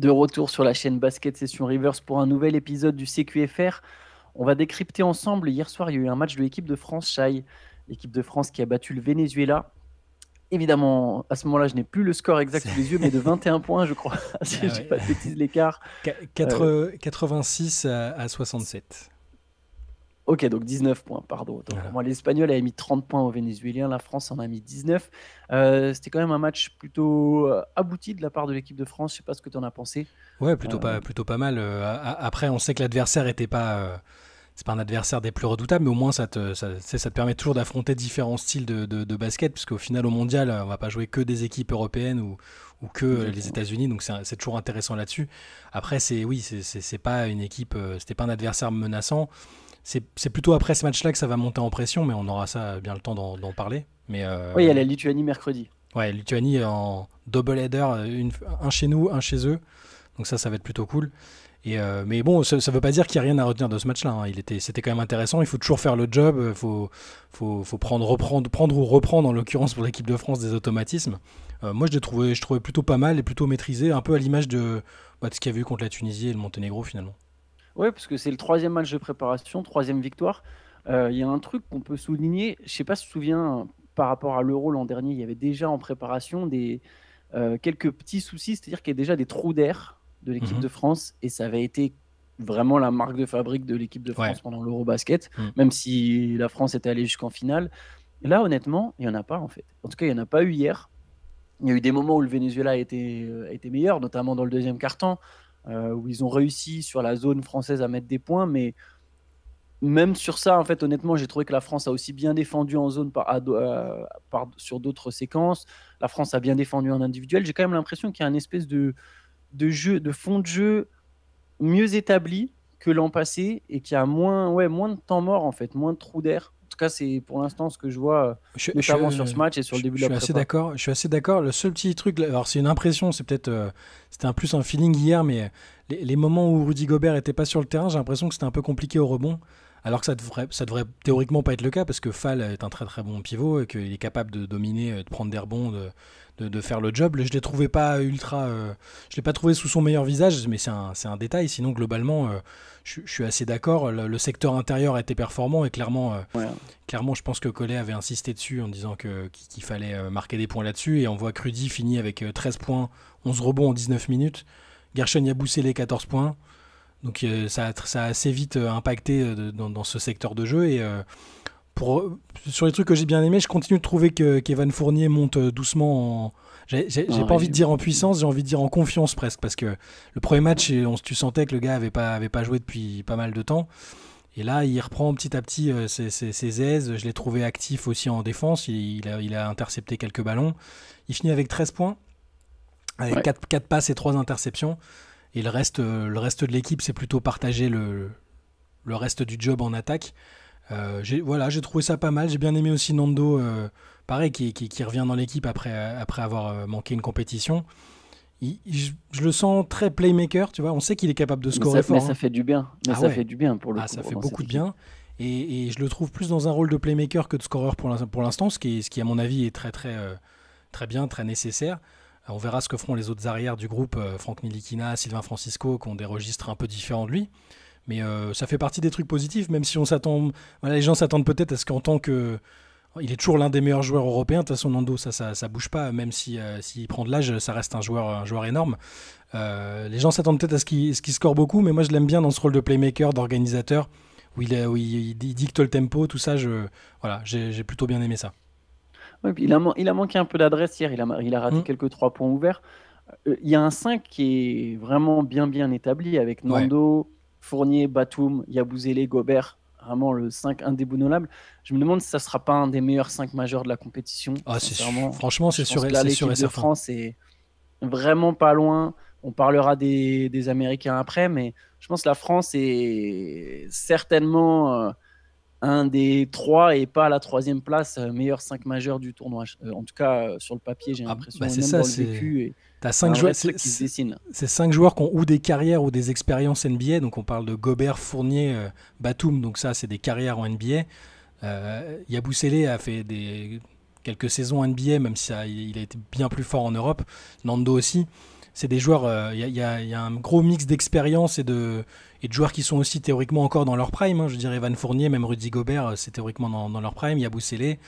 De retour sur la chaîne Basket Session Rivers pour un nouvel épisode du CQFR. On va décrypter ensemble. Hier soir, il y a eu un match de l'équipe de France, Chai, l'équipe de France qui a battu le Venezuela. Évidemment, à ce moment-là, je n'ai plus le score exact sous les yeux, mais de 21 points, je crois, si ah je ne pas l'écart. 86 euh, à 67. Ok, donc 19 points, pardon. l'Espagnol avait mis 30 points au Vénézuéliens, la France en a mis 19. Euh, c'était quand même un match plutôt euh, abouti de la part de l'équipe de France. Je sais pas ce que tu en as pensé. Ouais, plutôt, euh, pas, plutôt pas mal. Après, on sait que l'adversaire n'était pas c'est pas un adversaire des plus redoutables, mais au moins ça te, ça, ça te permet toujours d'affronter différents styles de, de, de basket, puisqu'au final, au mondial, on va pas jouer que des équipes européennes ou, ou que les États-Unis, donc c'est toujours intéressant là-dessus. Après, c'est oui, c'est pas une équipe, c'était pas un adversaire menaçant. C'est plutôt après ce match-là que ça va monter en pression, mais on aura ça euh, bien le temps d'en parler. Mais euh, oui, il y a la Lituanie mercredi. Ouais, Lituanie en double header, euh, un chez nous, un chez eux. Donc ça, ça va être plutôt cool. Et mais bon, ça ne veut pas dire qu'il n'y a rien à retenir de ce match-là. Hein. Il était, c'était quand même intéressant. Il faut toujours faire le job. Il faut, prendre, reprendre, prendre ou reprendre, en l'occurrence pour l'équipe de France, des automatismes. moi, je l'ai trouvé, je trouvais plutôt pas mal et plutôt maîtrisé, un peu à l'image de, bah, ce qu'il y avait eu contre la Tunisie et le Monténégro finalement. Ouais, parce que c'est le troisième match de préparation, troisième victoire. Euh, il y a un truc qu'on peut souligner, je ne sais pas si tu te souviens, par rapport à l'Euro l'an dernier, il y avait déjà en préparation des, euh, quelques petits soucis, c'est-à-dire qu'il y a déjà des trous d'air de l'équipe mhm. de France, et ça avait été vraiment la marque de fabrique de l'équipe de France pendant l'Eurobasket, basket, mhm. même si la France était allée jusqu'en finale. Là, honnêtement, il n'y en a pas en fait. En tout cas, il n'y en a pas eu hier. Il y a eu des moments où le Venezuela a été, euh, a été meilleur, notamment dans le deuxième quart-temps. Euh, où ils ont réussi sur la zone française à mettre des points, mais même sur ça, en fait, honnêtement, j'ai trouvé que la France a aussi bien défendu en zone euh, par, sur d'autres séquences. La France a bien défendu en individuel. J'ai quand même l'impression qu'il y a un espèce de, de, jeu, de fond de jeu mieux établi que l'an passé et qu'il y a moins, ouais, moins de temps mort, en fait, moins de trous d'air cas, c'est pour l'instant ce que je vois, euh, je, sur ce match et sur le début de la suis Assez d'accord, je suis assez d'accord. Le seul petit truc, alors c'est une impression, c'est peut-être, euh, c'était un plus un feeling hier, mais les, moments où Rudy Gobert était pas sur le terrain, j'ai l'impression que c'était un peu compliqué au rebond. Alors que ça devrait, ça devrait théoriquement pas être le cas parce que Fall est un très très bon pivot et qu'il est capable de dominer, de prendre des rebonds, de, faire le job. Je l'ai trouvé pas ultra, euh, je l'ai pas trouvé sous son meilleur visage, mais c'est un, détail. Sinon globalement, euh, je, suis assez d'accord. Le, secteur intérieur a été performant et clairement, euh, clairement, je pense que Collet avait insisté dessus en disant qu'il fallait marquer des points là-dessus. Et on voit Crudy finir avec 13 points, 11 rebonds en 19 minutes. Gershon y a boussé les 14 points. Donc euh, ça, a assez vite euh, impacté euh, dans, ce secteur de jeu. Et pour, sur les trucs que j'ai bien aimé, je continue de trouver que Kevin Fournier monte doucement J'ai ah, pas envie de dire en puissance, j'ai envie de dire en confiance presque, parce que le premier match, on, tu sentais que le gars avait pas, avait pas joué depuis pas mal de temps. Et là, il reprend petit à petit ses, aises. Je l'ai trouvé actif aussi en défense. Il, a, intercepté quelques ballons. Il finit avec 13 points, avec 4, 4, passes et 3 interceptions. Et le reste, euh, le reste de l'équipe, c'est plutôt partager le, le reste du job en attaque. Euh, voilà, j'ai trouvé ça pas mal. J'ai bien aimé aussi Nando, euh, pareil, qui, qui, revient dans l'équipe après, après avoir manqué une compétition. je, le sens très playmaker, tu vois. On sait qu'il est capable de scorer mais ça, fort. Mais ça fait du bien. Mais ah ça fait du bien pour le ah, Ça fait beaucoup de bien. Et, et, je le trouve plus dans un rôle de playmaker que de scoreur pour l'instant, ce, ce qui, à mon avis, est très, très, très bien, très nécessaire on verra ce que feront les autres arrières du groupe, euh, Franck Milikina, Sylvain Francisco, qui ont des registres un peu différents de lui. Mais euh, ça fait partie des trucs positifs, même si on s'attend. Voilà, les gens s'attendent peut-être à ce qu'en tant que. Il est toujours l'un des meilleurs joueurs européens. De toute façon, Nando, ça, ça, bouge pas. Même euh, s'il si, prend de l'âge, ça reste un joueur, un joueur énorme. les gens s'attendent peut-être à ce qu'il score beaucoup, mais moi, je l'aime bien dans ce rôle de playmaker, d'organisateur, où, il, dicte le tempo, tout ça. j'ai plutôt bien aimé ça il, a, manqué un peu d'adresse hier, il a, raté mm. quelques trois points ouverts. Euh, il y a un 5 qui est vraiment bien bien établi avec Nando, Fournier, Batum, Yabouzélé, Gobert. Vraiment le 5 indéboulonnable. Je me demande si ça ne sera pas un des meilleurs 5 majeurs de la compétition. Ah, franchement, c'est sûr, c'est sûr et De France est vraiment pas loin. On parlera des, Américains après, mais je pense que la France est certainement. Euh, un des trois et pas à la troisième place, euh, meilleur 5 majeur du tournoi. Euh, en tout cas, euh, sur le papier, j'ai ah, bah, l'impression. c'est ça, c'est. T'as 5 joueurs qui C'est cinq joueurs qui ont ou des carrières ou des expériences NBA. Donc on parle de Gobert, Fournier, Batum. Donc ça, c'est des carrières en NBA. Euh, Yabusele a fait des quelques saisons NBA, même si il a été bien plus fort en Europe. Nando aussi c'est des joueurs. Il euh, y, a un gros mix d'expérience et de, joueurs qui sont aussi théoriquement encore dans leur prime. Hein. Je dirais Van Fournier, même Rudy Gobert, euh, c'est théoriquement dans, leur prime. Yabou Sélé.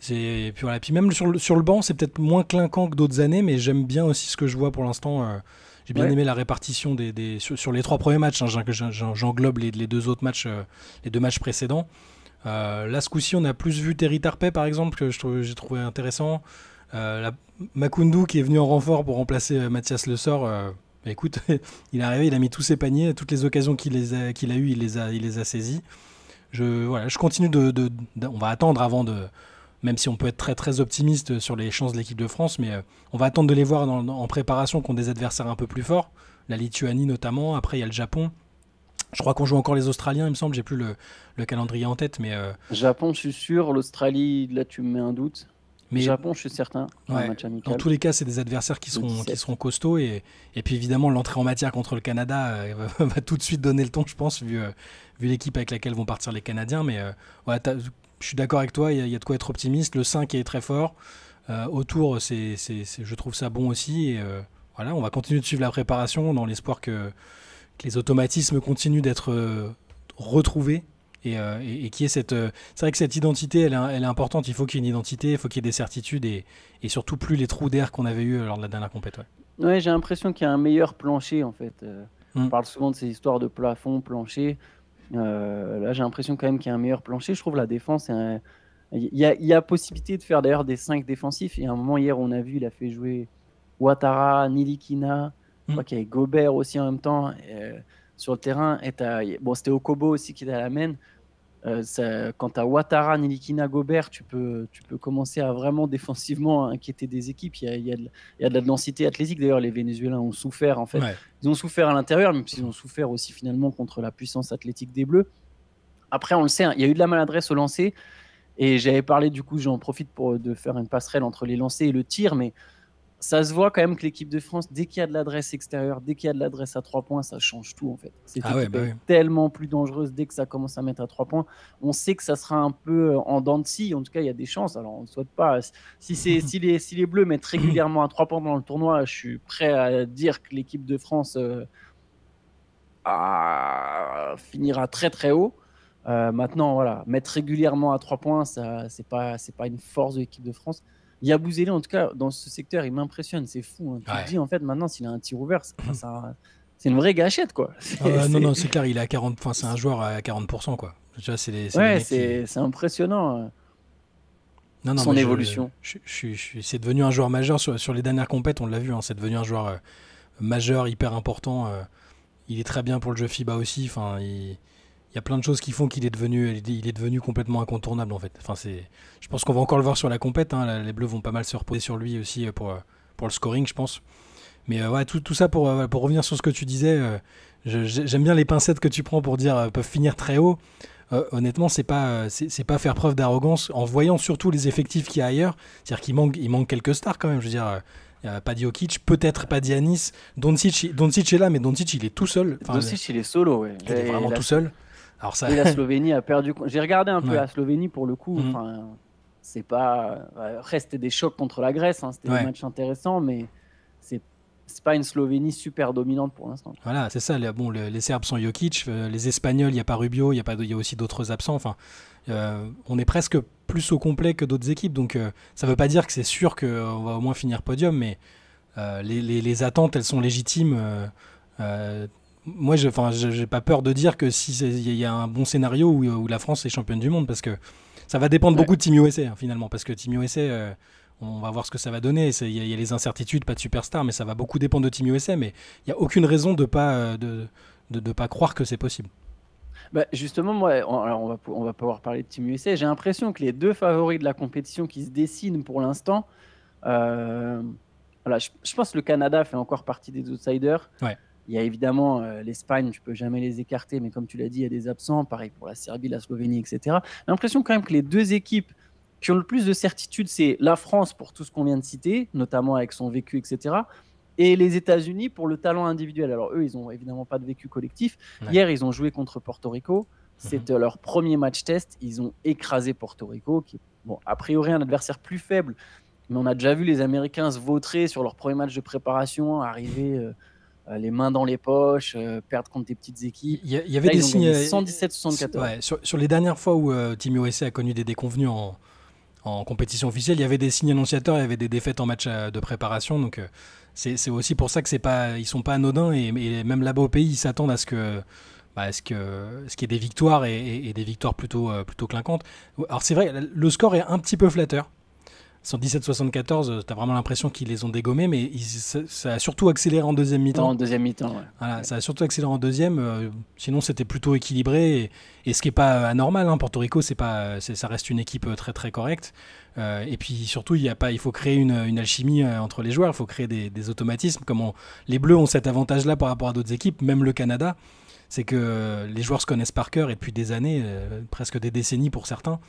Puis, voilà. puis même sur le, banc, c'est peut-être moins clinquant que d'autres années, mais j'aime bien aussi ce que je vois pour l'instant. Euh. j'ai bien aimé la répartition des, sur, les trois premiers matchs. Hein, J'englobe les, les, deux autres matchs, les deux matchs précédents. là, ce coup-ci, on a plus vu Terry Tarpey, par exemple, que j'ai trouvé intéressant. Euh, la, Makundu qui est venu en renfort pour remplacer euh, Mathias Le Sort. Euh, bah, écoute, il est arrivé, il a mis tous ses paniers, toutes les occasions qu'il a, qu'il a eues, il les a, il les a saisies. Je, voilà, je continue de, On va attendre avant de. Même si on peut être très très optimiste sur les chances de l'équipe de France, mais on va attendre de les voir en préparation contre des adversaires un peu plus forts, la Lituanie notamment, après il y a le Japon. Je crois qu'on joue encore les Australiens, il me semble, j'ai plus le, calendrier en tête, mais. Japon, je suis sûr, l'Australie, là tu me mets un doute. Mais Japon, je suis certain. Dans tous les cas, c'est des adversaires qui seront, qui seront costauds. Et, puis évidemment, l'entrée en matière contre le Canada euh, va, tout de suite donner le ton, je pense, vu, euh, vu l'équipe avec laquelle vont partir les Canadiens. Mais euh, je suis d'accord avec toi, il y, a de quoi être optimiste. Le 5 est très fort. autour, c'est, je trouve ça bon aussi. Et, voilà, on va continuer de suivre la préparation dans l'espoir que, les automatismes continuent d'être retrouvés euh, et, qui est cette. Euh, c'est vrai que cette identité, elle, est importante. Il faut qu'il y ait une identité, il faut qu'il y ait des certitudes et, surtout plus les trous d'air qu'on avait eu lors de la dernière compétition. Ouais, j'ai l'impression qu'il y a un meilleur plancher en fait. Euh. Mm. On parle souvent de ces histoires de plafond, plancher. là, j'ai l'impression quand même qu'il y a un meilleur plancher. Je trouve la défense. Il, y a, possibilité de faire d'ailleurs des cinq défensifs. Et à un moment, hier, on a vu, il a fait jouer Ouattara, Nilikina, mm. je crois qu'il y avait Gobert aussi en même temps sur le terrain. bon, c'était Okobo aussi qui était à la main. Euh, quand à Ouattara, Nilikina, Gobert, tu peux, tu peux commencer à vraiment défensivement inquiéter des équipes. Il y a, y a, de, la densité athlétique. D'ailleurs, les Vénézuéliens ont souffert, en fait. Ils ont souffert à l'intérieur, même s'ils ont souffert aussi finalement contre la puissance athlétique des Bleus. Après, on le sait, hein, il y a eu de la maladresse au lancer. Et j'avais parlé, du coup, j'en profite pour de faire une passerelle entre les lancers et le tir, mais ça se voit quand même que l'équipe de France, dès qu'il y a de l'adresse extérieure, dès qu'il y a de l'adresse à trois points, ça change tout en fait. C'est ah bah tellement plus dangereuse dès que ça commence à mettre à trois points. On sait que ça sera un peu euh, en dents de scie, en tout cas il y a des chances, alors on ne souhaite pas. Si, si, les, si les Bleus mettent régulièrement à trois points dans le tournoi, je suis prêt à dire que l'équipe de France à... Euh, finira très très haut. Euh, maintenant, voilà, mettre régulièrement à trois points, ce c'est pas, c'est pas une force de l'équipe de France. Yabouzélé, en tout cas, dans ce secteur, il m'impressionne. C'est fou. Hein. Tu dis, en fait, maintenant, s'il a un tir ouvert, c'est une vraie gâchette, quoi. Ah, non, non, c'est clair. Il est 40... Enfin, c'est un joueur à 40%, quoi. c'est Ouais, c'est impressionnant. Euh, non, son évolution. c'est devenu un joueur majeur sur, les dernières compètes, on l'a vu, hein, c'est devenu un joueur euh, majeur, hyper important. Euh. il est très bien pour le jeu FIBA aussi. Enfin, il y a plein de choses qui font qu'il est devenu, il est devenu complètement incontournable en fait. Enfin, c'est, je pense qu'on va encore le voir sur la compète. Hein. Les Bleus vont pas mal se reposer sur lui aussi euh, pour, euh, pour le scoring, je pense. Mais euh, ouais, tout, tout, ça pour, pour revenir sur ce que tu disais, j'aime bien les pincettes que tu prends pour dire peuvent finir très haut. honnêtement, c'est pas c'est pas faire preuve d'arrogance en voyant surtout les effectifs qu'il y a ailleurs. C'est-à-dire qu'il manque il manque quelques stars quand même. Je veux dire. Euh, pas peut-être pas Doncic, est là, mais Doncic il est tout seul. Enfin, Doncic il est solo, ouais. Il est vraiment tout seul la Slovénie a perdu. J'ai regardé un peu la Slovénie pour le coup. Mhm. C'est pas. Euh, reste des chocs contre la Grèce. Hein, c'était un match intéressant, mais c'est pas une Slovénie super dominante pour l'instant. Voilà, c'est ça. Les, bon, les, Serbes sont Jokic, euh, les Espagnols, il n'y a pas Rubio, il y, a pas, y a aussi d'autres absents. Enfin, euh, on est presque plus au complet que d'autres équipes, donc ça ne veut pas dire que c'est sûr qu'on va au moins finir podium, mais les, les, attentes, elles sont légitimes moi, je n'ai pas peur de dire que s'il y a un bon scénario où, la France est championne du monde, parce que ça va dépendre beaucoup de Team USA, hein, finalement, parce que Team USA, euh, on va voir ce que ça va donner. Il y, a les incertitudes, pas de superstar, mais ça va beaucoup dépendre de Team USA, mais il n'y a aucune raison de ne pas, euh, de, de, pas croire que c'est possible. Bah, justement, moi, on, alors va, on va pouvoir parler de Team USA. J'ai l'impression que les deux favoris de la compétition qui se dessinent pour l'instant, euh, voilà, je, pense que le Canada fait encore partie des outsiders. Ouais. Il y a évidemment euh, l'Espagne, tu peux jamais les écarter, mais comme tu l'as dit, il y a des absents. Pareil pour la Serbie, la Slovénie, etc. L'impression quand même que les deux équipes qui ont le plus de certitude, c'est la France pour tout ce qu'on vient de citer, notamment avec son vécu, etc. Et les États-Unis pour le talent individuel. Alors eux, ils n'ont évidemment pas de vécu collectif. Hier, ils ont joué contre Porto Rico. Mhm. C'était euh, leur premier match test. Ils ont écrasé Porto Rico, qui est bon, a priori un adversaire plus faible. Mais on a déjà vu les Américains se vautrer sur leur premier match de préparation, arriver... Euh, euh, les mains dans les poches, euh, perdre contre des petites équipes. Il y, avait des signes. 117-74. sur, les dernières fois où euh, Team USA a connu des déconvenus en, compétition officielle, il y avait des signes annonciateurs, il y avait des défaites en match de préparation. Donc c'est aussi pour ça que c'est pas, ils sont pas anodins et, même là-bas au pays, ils s'attendent à ce que bah, ce qu'il y des victoires et, des victoires plutôt, plutôt clinquantes. Alors c'est vrai, le score est un petit peu flatteur. 74, tu as vraiment l'impression qu'ils les ont dégommés, mais ça, a surtout accéléré en deuxième mi-temps. En deuxième mi-temps, ouais. ça a surtout accéléré en deuxième. Euh, sinon, c'était plutôt équilibré. Et, ce qui n'est pas euh, anormal, hein, Porto Rico, c'est pas, euh, ça reste une équipe très très correcte. et puis surtout, il, y a pas, il faut créer une, alchimie entre les joueurs, il faut créer des, automatismes. Comme les Bleus ont cet avantage-là par rapport à d'autres équipes, même le Canada c'est que les joueurs se connaissent par cœur et depuis des années, presque des décennies pour certains.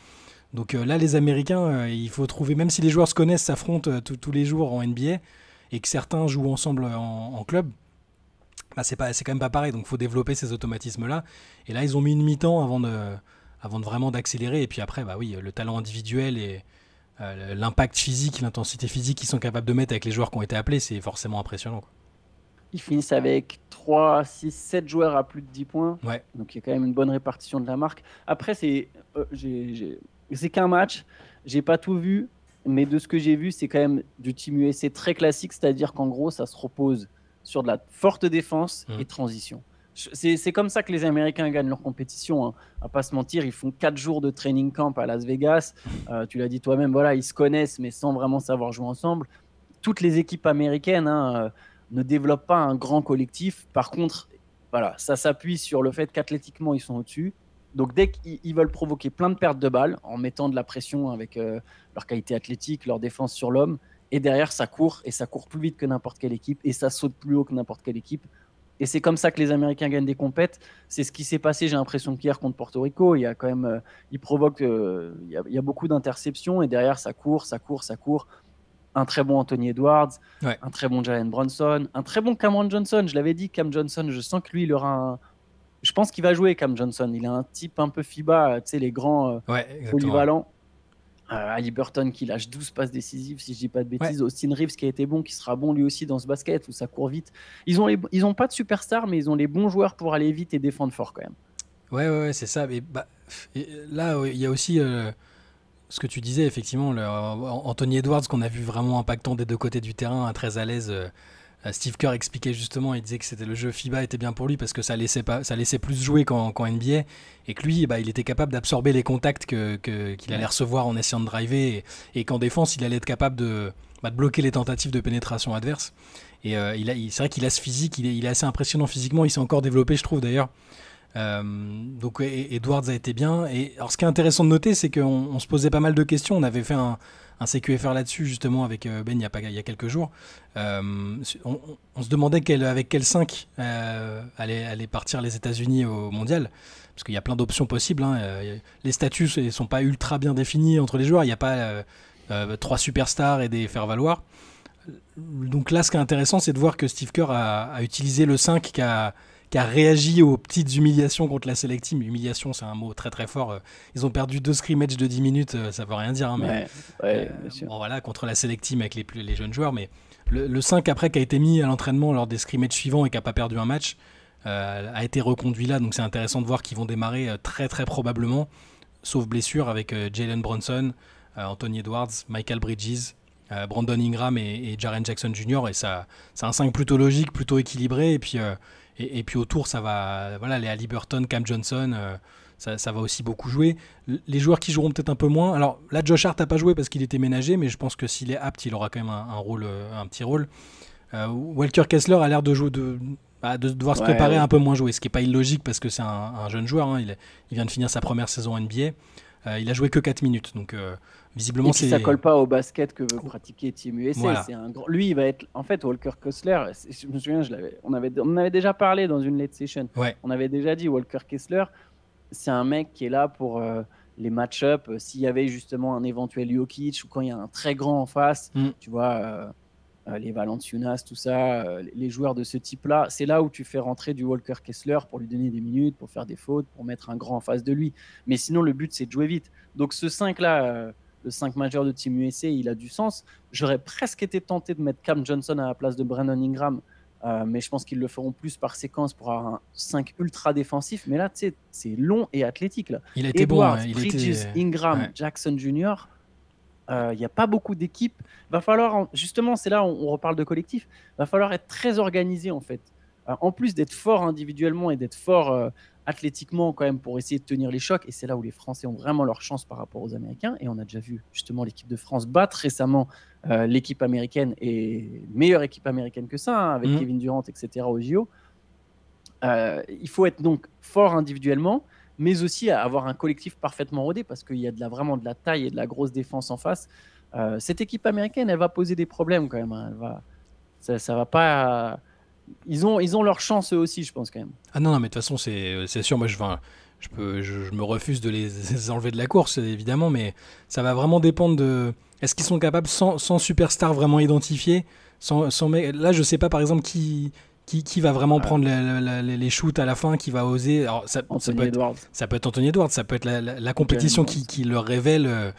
Donc euh, là, les Américains, euh, il faut trouver, même si les joueurs se connaissent, s'affrontent euh, tous les jours en NBA et que certains jouent ensemble en, club, bah, c'est quand même pas pareil. Donc il faut développer ces automatismes-là. Et là, ils ont mis une mi-temps avant de, avant de vraiment d'accélérer. Et puis après, bah oui, le talent individuel et l'impact physique, l'intensité physique qu'ils sont capables de mettre avec les joueurs qui ont été appelés, c'est forcément impressionnant. Ils finissent avec 3, 6, 7 joueurs à plus de 10 points. Ouais. Donc il y a quand même une bonne répartition de la marque. Après, c'est, j'ai c'est qu'un match. J'ai pas tout vu, mais de ce que j'ai vu, c'est quand même du Team USA très classique, c'est-à-dire qu'en gros, ça se repose sur de la forte défense et mmh. transition. C'est comme ça que les Américains gagnent leur compétition. Hein. À pas se mentir, ils font 4 jours de training camp à Las Vegas. Euh, tu l'as dit toi-même, voilà, ils se connaissent, mais sans vraiment savoir jouer ensemble. Toutes les équipes américaines hein, euh, ne développent pas un grand collectif. Par contre, voilà, ça s'appuie sur le fait qu'athlétiquement, ils sont au-dessus. Donc dès qu'ils veulent provoquer plein de pertes de balles en mettant de la pression avec euh, leur qualité athlétique, leur défense sur l'homme, et derrière ça court, et ça court plus vite que n'importe quelle équipe, et ça saute plus haut que n'importe quelle équipe. Et c'est comme ça que les Américains gagnent des compètes. C'est ce qui s'est passé, j'ai l'impression, hier contre Porto Rico. Il y a quand même, euh, euh, il provoque, il, y a, beaucoup d'interceptions, et derrière ça court, ça court, ça court. Un très bon Anthony Edwards, un très bon Jalen Bronson, un très bon Cameron Johnson. Je l'avais dit, Cam Johnson, je sens que lui, il aura un je pense qu'il va jouer Cam Johnson. Il a un type un peu FIBA, euh, tu sais, les grands euh, polyvalents. Euh, Ali Burton qui lâche 12 passes décisives, si je dis pas de bêtises. Austin Reeves qui a été bon, qui sera bon lui aussi dans ce basket où ça court vite. Ils ont, ils ont pas de superstar, mais ils ont les bons joueurs pour aller vite et défendre fort quand même. Ouais, ouais, c'est ça. Mais bah, là, il y a aussi ce que tu disais, effectivement, Anthony Edwards qu'on a vu vraiment impactant des deux côtés du terrain, hein, très à l'aise. Euh, Steve Kerr expliquait justement, il disait que c'était le jeu FIBA était bien pour lui parce que ça laissait, pas, ça plus jouer qu'en NBA et que lui, bah, il était capable d'absorber les contacts qu'il que, allait recevoir en essayant de driver et, qu'en défense, il allait être capable de, bah, bloquer les tentatives de pénétration adverse. Et euh, il c'est vrai qu'il a ce physique, il est, assez impressionnant physiquement, il s'est encore développé, je trouve d'ailleurs. Euh, donc Edwards a été bien. Et alors ce qui est intéressant de noter, c'est qu'on se posait pas mal de questions. On avait fait un, un CQFR là-dessus, justement, avec euh, Ben il y, a il y a quelques jours. Euh, on, se demandait avec quel 5 euh, allaient partir les États-Unis au mondial parce qu'il y a plein d'options possibles. Hein. Les statuts ne sont pas ultra bien définis entre les joueurs. Il n'y a pas trois superstars et des faire-valoir. Donc là, ce qui est intéressant, c'est de voir que Steve Kerr a, utilisé le 5 qui a, qui a réagi aux petites humiliations contre la Team, Humiliation, c'est un mot très très fort. Euh, ils ont perdu deux scrimmages de 10 minutes, euh, ça veut rien dire. Hein, mais, euh, Bon, voilà, contre la Team avec les, les jeunes joueurs. Mais le, 5 après qui a été mis à l'entraînement lors des scrimmages suivants et qui n'a pas perdu un match a été reconduit là. Donc c'est intéressant de voir qu'ils vont démarrer très très probablement, sauf blessure, avec Jalen Bronson, Anthony Edwards, Michael Bridges, Brandon Ingram et, et, Jaren Jackson Jr. Et ça, c'est un 5 plutôt logique, plutôt équilibré. Et puis et, puis autour, ça va, voilà, les Halliburton, Cam Johnson, euh, ça, va aussi beaucoup jouer. Les joueurs qui joueront peut-être un peu moins. Alors là, Josh Hart n'a pas joué parce qu'il était ménagé, mais je pense que s'il est apte, il aura quand même un, rôle, euh, un petit rôle. Euh, Walker Kessler a l'air de jouer de, bah, devoir se préparer un peu moins jouer, ce qui n'est pas illogique parce que c'est un, jeune joueur. Hein. Il, il, vient de finir sa première saison NBA. il a joué que 4 minutes, donc Visiblement, et ça colle pas au basket que veut pratiquer Team USA. Un grand... Lui, il va être. En fait, Walker Kessler, je me souviens, On, avait... on avait déjà parlé dans une late session. On avait déjà dit Walker Kessler, c'est un mec qui est là pour euh, les match-up. Euh, s'il y avait justement un éventuel Jokic ou quand il y a un très grand en face, mm. tu vois. Euh, les Valentinas, tout ça, les joueurs de ce type-là, c'est là où tu fais rentrer du Walker Kessler pour lui donner des minutes, pour faire des fautes, pour mettre un grand en face de lui. Mais sinon, le but, c'est de jouer vite. Donc ce 5-là, le 5 majeur de Team USA, il a du sens. J'aurais presque été tenté de mettre Cam Johnson à la place de Brandon Ingram, euh, mais je pense qu'ils le feront plus par séquence pour avoir un 5 ultra défensif. Mais là, c'est long et athlétique. Là. Il hein, était Edwards, bon, Bridges, Ingram, Jackson Jr. Euh, il y n'y a pas beaucoup d'équipes. Va falloir, justement, c'est là où on reparle de collectif. Va falloir être très organisé en fait. Euh, en plus d'être fort individuellement et d'être fort athlétiquement quand même pour essayer de tenir les chocs. Et c'est là où les Français ont vraiment leur chance par rapport aux Américains. Et on a déjà vu justement l'équipe de France battre récemment euh, l'équipe américaine et meilleure équipe américaine que ça, hein, avec mhm. Kevin Durant, etc. au JO. Euh, il faut être donc fort individuellement, mais aussi avoir un collectif parfaitement rodé parce qu'il y a de la, vraiment de la taille et de la grosse défense en face. Euh, cette équipe américaine, elle va poser des problèmes quand même. Hein. va, ça, ça va pas ils ont, ils ont leur chance eux aussi, je pense quand même. Ah non, non mais de toute façon, c'est euh, sûr. Moi, je, je, peux, je, me refuse de les, enlever de la course, évidemment, mais ça va vraiment dépendre de. Est-ce qu'ils sont capables, sans, sans superstar vraiment identifié, sans, sans, là, je sais pas par exemple qui. Qui, qui va vraiment prendre les shoots à la fin, qui va oser Alors, ça, ça, peut être, ça, peut être, Anthony Edwards, ça peut être la, compétition qui, qui, leur révèle euh,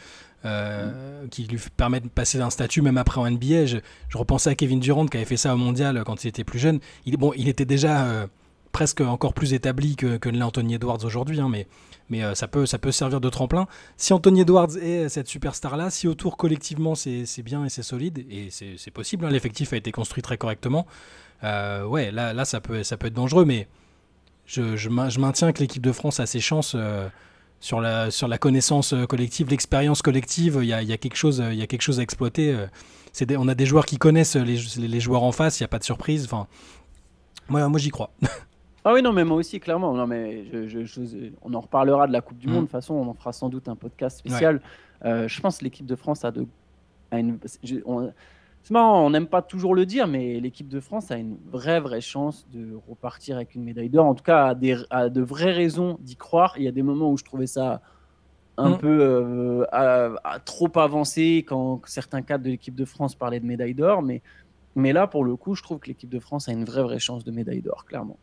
euh, qui lui permet de passer d'un statut même après en NBA. Je, repensais à Kevin Durant qui avait fait ça au mondial quand il était plus jeune. Il, bon, il était déjà euh, presque encore plus établi que, que Anthony Edwards aujourd'hui, hein, mais, mais euh, ça, peut, ça peut servir de tremplin. Si Anthony Edwards est cette superstar-là, si autour collectivement c'est bien et c'est solide, et c'est possible, hein, l'effectif a été construit très correctement, ouais, là, là ça, peut, ça peut être dangereux, mais je, je, maintiens que l'équipe de France a ses chances sur la, sur la connaissance euh, collective, l'expérience collective, il y a, quelque chose, euh, il y a quelque chose à exploiter. Euh. on a des joueurs qui connaissent les, les joueurs en face, il n'y a pas de surprise. Enfin, moi, moi j'y crois. ah oui, non, mais moi aussi, clairement. Non, mais je, on en reparlera de la Coupe du Monde. Mm. De toute façon, on en fera sans doute un podcast spécial. je pense que l'équipe de France a de. une, c'est marrant, on n'aime pas toujours le dire, mais l'équipe de France a une vraie, vraie chance de repartir avec une médaille d'or. En tout cas, a, a de vraies raisons d'y croire. Il y a des moments où je trouvais ça un mm. peu euh, trop avancé quand certains cadres de l'équipe de France parlaient de médaille d'or, mais, là, pour le coup, je trouve que l'équipe de France a une vraie, vraie chance de médaille d'or, clairement.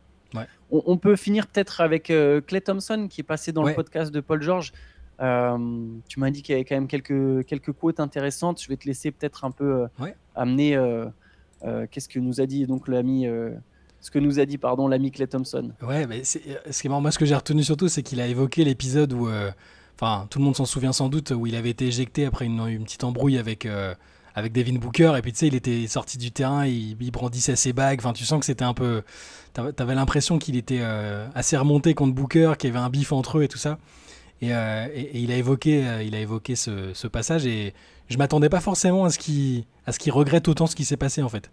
On, peut finir peut-être avec euh, Clay Thompson qui est passé dans le podcast de Paul George. Euh, tu m'as dit qu'il y avait quand même quelques, quelques quotes intéressantes. Je vais te laisser peut-être un peu euh, amener euh, qu'est-ce que nous a dit donc l'ami. ce que nous a dit pardon l'ami Clay Thompson. Ouais, mais ce moi ce que j'ai retenu surtout, c'est qu'il a évoqué l'épisode où, enfin, tout le monde s'en souvient sans doute, où il avait été éjecté après une, petite embrouille avec avec Devin Booker. Et puis tu sais, il était sorti du terrain, il, brandissait ses bagues. Enfin, tu sens que c'était un peu. avais l'impression qu'il était assez remonté contre Booker, qu'il y avait un bif entre eux et tout ça. Euh, et, il a évoqué, euh, il a évoqué ce, passage et je m'attendais pas forcément à ce qu'il regrette autant ce qui s'est passé en fait.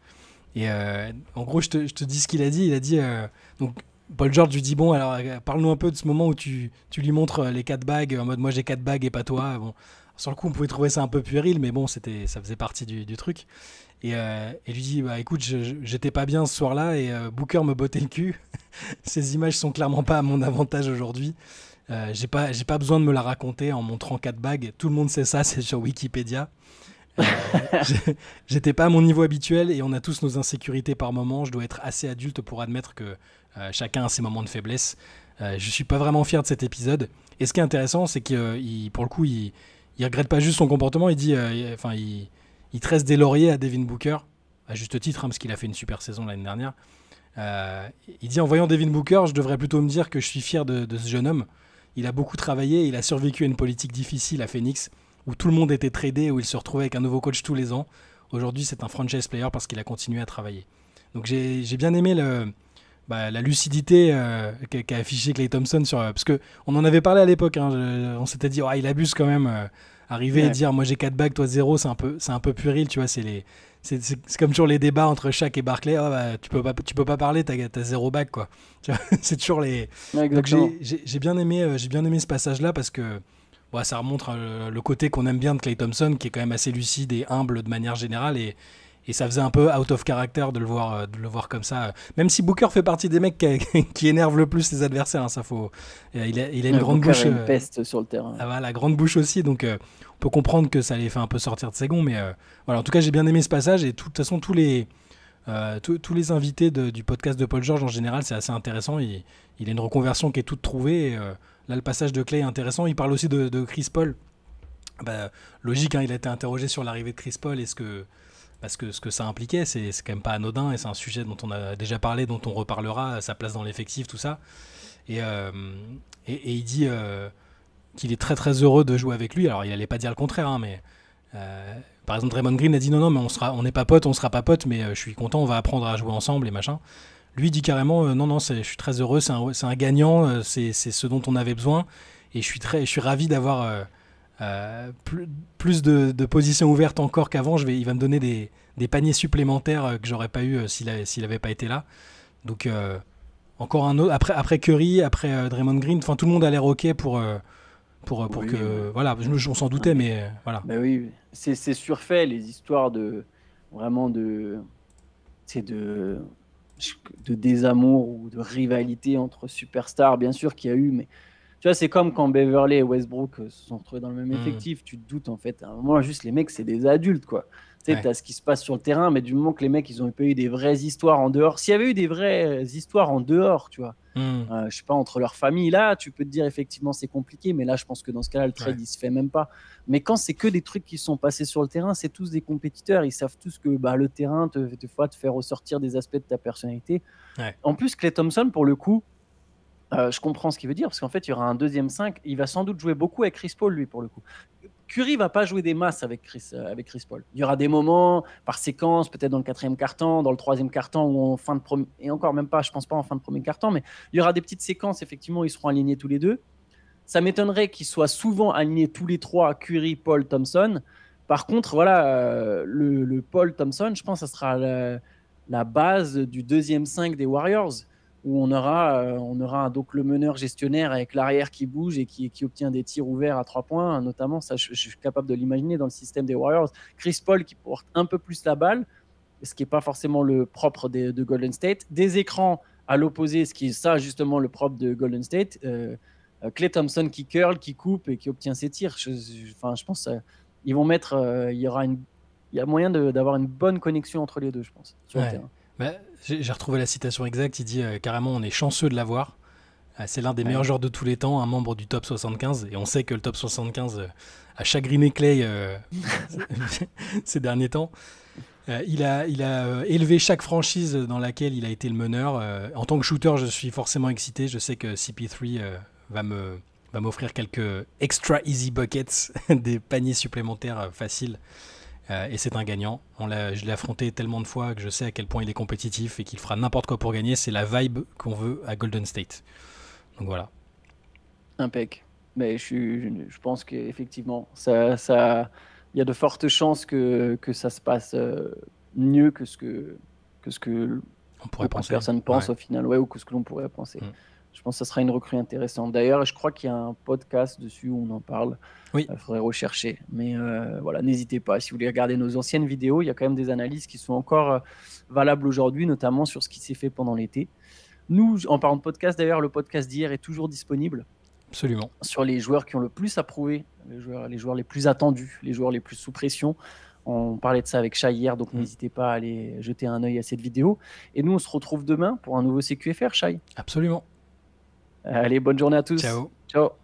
Et euh, en gros, je te, je te dis ce qu'il a dit. Il a dit donc Paul George lui dit bon alors parle-nous un peu de ce moment où tu, tu, lui montres les quatre bagues en mode moi j'ai quatre bagues et pas toi bon sur le coup on pouvait trouver ça un peu puéril mais bon c'était ça faisait partie du, du truc et, il et, lui dit bah écoute j'étais pas bien ce soir-là et Booker me bottait le cul ces images sont clairement pas à mon avantage aujourd'hui euh, j'ai pas, j'ai pas besoin de me la raconter en montrant quatre bagues. Tout le monde sait ça, c'est sur Wikipédia. Euh, j'étais pas à mon niveau habituel et on a tous nos insécurités par moment. Je dois être assez adulte pour admettre que euh, chacun a ses moments de faiblesse. je suis pas vraiment fier de cet épisode. Et ce qui est intéressant, c'est qu'il, pour le coup, il, regrette pas juste son comportement. Il dit, enfin, il, tresse des lauriers à Devin Booker, à juste titre, hein, parce qu'il a fait une super saison l'année dernière. il dit en voyant Devin Booker, je devrais plutôt me dire que je suis fier de ce jeune homme. Il a beaucoup travaillé, il a survécu à une politique difficile à Phoenix, où tout le monde était tradé, où il se retrouvait avec un nouveau coach tous les ans. Aujourd'hui, c'est un franchise player parce qu'il a continué à travailler. Donc j'ai bien aimé le, bah, la lucidité euh, qu'a affiché Clay Thompson sur euh, parce que on en avait parlé à l'époque hein, on s'était dit oh, il abuse quand même euh, arriver et dire moi j'ai 4 bagues toi 0 c'est un peu c'est un peu puéril tu vois c'est les c'est comme toujours les débats entre Shaq et Barclay. Oh, tu peux pas, tu peux pas parler, t'as as zéro bac quoi. c'est toujours les. j'ai bien aimé, euh, j'ai bien aimé ce passage là parce que ça remontre euh, le côté qu'on aime bien de Clay Thompson, qui est quand même assez lucide et humble de manière générale et et ça faisait un peu out of character de le voir, euh, de le voir comme ça. Même si Booker fait partie des mecs qui, énervent le plus les adversaires, hein, ça faut. Euh, il a, il a une grande bouche. A une euh, peste sur le terrain. Ah, voilà, la grande bouche aussi, donc on peut comprendre que ça les fait un peu sortir de ses gonds. Mais voilà, en tout cas, j'ai bien aimé ce passage et de toute façon, tous les. tous les invités du podcast de Paul George en général, c'est assez intéressant. Il, il, a une reconversion qui est toute trouvée. là, le passage de Clay est intéressant. Il parle aussi de, Chris Paul. Bah, logique, hein, il a été interrogé sur l'arrivée de Chris Paul. Est-ce que, parce que ce que ça impliquait, c'est quand même pas anodin et c'est un sujet dont on a déjà parlé, dont on reparlera, sa place dans l'effectif, tout ça. Et, euh, et, il dit euh, qu'il est très très heureux de jouer avec lui. Alors il allait pas dire le contraire, hein, mais euh, par exemple Raymond Green a dit non non mais on sera, on n'est pas pote on sera pas pote mais je suis content, on va apprendre à jouer ensemble et machin. Lui dit carrément non non, je suis très heureux, c'est un, un, gagnant, c'est ce dont on avait besoin et je suis très, je suis ravi d'avoir euh, plus, de, positions ouvertes encore qu'avant. Je vais, il va me donner des, paniers supplémentaires euh, que j'aurais pas eu euh, s'il n'avait pas été là. Donc encore un autre après, après Curry, après Draymond Green. Enfin tout le monde a l'air ok pour pour, pour que voilà. on s'en doutait, ah, mais voilà. Bah oui, c'est surfait les histoires de vraiment de c'est de de désamour ou de rivalité entre superstars, bien sûr qu'il y a eu, mais tu vois, c'est comme quand Beverly et Westbrook euh, se sont retrouvés dans le même mm. effectif. Tu te doutes, en fait. À un moment, juste, les mecs, c'est des adultes, quoi. Tu sais, t'as ce qui se passe sur le terrain, mais du moment que les mecs, ils ont pas eu des vraies histoires en dehors. S'il y avait eu des vraies histoires en dehors, tu vois, mm. euh, je sais pas, entre leurs familles, là, tu peux te dire effectivement c'est compliqué, mais là, je pense que dans ce cas-là, le trade, il se fait même pas. Mais quand c'est que des trucs qui sont passés sur le terrain, c'est tous des compétiteurs, ils savent tous que bah, le terrain te, te, te, fait faire ressortir des aspects de ta personnalité. En plus, Clay Thompson, pour le coup, euh, je comprends ce qu'il veut dire, parce qu'en fait, il y aura un deuxième 5. Il va sans doute jouer beaucoup avec Chris Paul, lui, pour le coup. Curry va pas jouer des masses avec Chris, euh, avec Chris Paul. Il y aura des moments, par séquence, peut-être dans le quatrième carton dans le troisième carton temps ou en fin de premier, et encore même pas, je pense pas en fin de premier quart-temps, mais il y aura des petites séquences, effectivement, où ils seront alignés tous les deux. Ça m'étonnerait qu'ils soient souvent alignés tous les trois, Curry, Paul, Thompson. Par contre, voilà, euh, le, Paul Thompson, je pense que ça sera la, la base du deuxième 5 des Warriors où on aura, euh, on aura donc le meneur gestionnaire avec l'arrière qui bouge et qui, obtient des tirs ouverts à trois points. Notamment, ça, je, suis capable de l'imaginer dans le système des Warriors. Chris Paul qui porte un peu plus la balle, ce qui n'est pas forcément le propre de Golden State. Des écrans à l'opposé, ce qui est ça justement le propre de Golden State. Clay euh, euh, Thompson qui curl, qui coupe et qui obtient ses tirs. Je, enfin, je pense ils vont mettre, il y aura une, il y a moyen d'avoir une bonne connexion entre les deux, je pense. Bah, j'ai retrouvé la citation exacte. Il dit euh, carrément on est chanceux de l'avoir. Euh, c'est l'un des meilleurs joueurs de tous les temps, un membre du top 75. Et on sait que le top 75 euh, a chagriné Clay ces derniers temps. il a, il a élevé chaque franchise dans laquelle il a été le meneur. en tant que shooter, je suis forcément excité. Je sais que CP3 va me va m'offrir quelques extra easy buckets, des paniers supplémentaires faciles euh, et c'est un gagnant. On l'a, je l'ai affronté tellement de fois que je sais à quel point il est compétitif et qu'il fera n'importe quoi pour gagner. C'est la vibe qu'on veut à Golden State. Donc voilà. Impec. Mais je, je pense qu'effectivement, ça, ça, il y a de fortes chances que, que ça se passe euh, mieux que ce que, que, ce que on pourrait penser. personne pense au final, ou que ce que l'on pourrait penser. Mm je pense que ça sera une recrue intéressante. D'ailleurs, je crois qu'il y a un podcast dessus où on en parle. Oui. Il faudrait rechercher. Mais euh, voilà, n'hésitez pas. Si vous voulez regarder nos anciennes vidéos, il y a quand même des analyses qui sont encore euh, valables aujourd'hui, notamment sur ce qui s'est fait pendant l'été. Nous, en parlant de podcast, d'ailleurs, le podcast d'hier est toujours disponible. Absolument. Sur les joueurs qui ont le plus approuvé, les joueurs, les joueurs les plus attendus, les joueurs les plus sous pression. On parlait de ça avec Chat hier, donc mm. n'hésitez pas à aller jeter un œil à cette vidéo. Et nous, on se retrouve demain pour un nouveau CQFR, Chai. Absolument. Allez, bonne journée à tous. Ciao. Ciao.